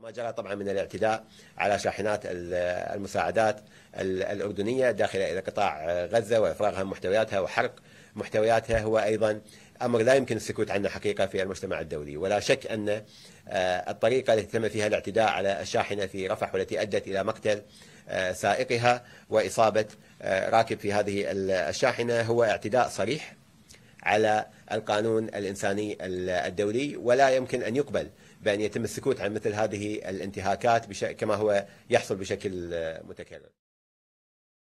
وما جرى طبعا من الاعتداء على شاحنات المساعدات الأردنية داخل إلى قطاع غزة وإفراغها من محتوياتها وحرق محتوياتها هو أيضا أمر لا يمكن السكوت عنه حقيقة في المجتمع الدولي ولا شك أن آه، الطريقة التي تم فيها الاعتداء على الشاحنة في رفح والتي أدت إلى مقتل آه، سائقها وإصابة آه، راكب في هذه الشاحنة هو اعتداء صريح على القانون الإنساني الدولي ولا يمكن أن يقبل بأن يتم السكوت عن مثل هذه الانتهاكات كما هو يحصل بشكل متكرر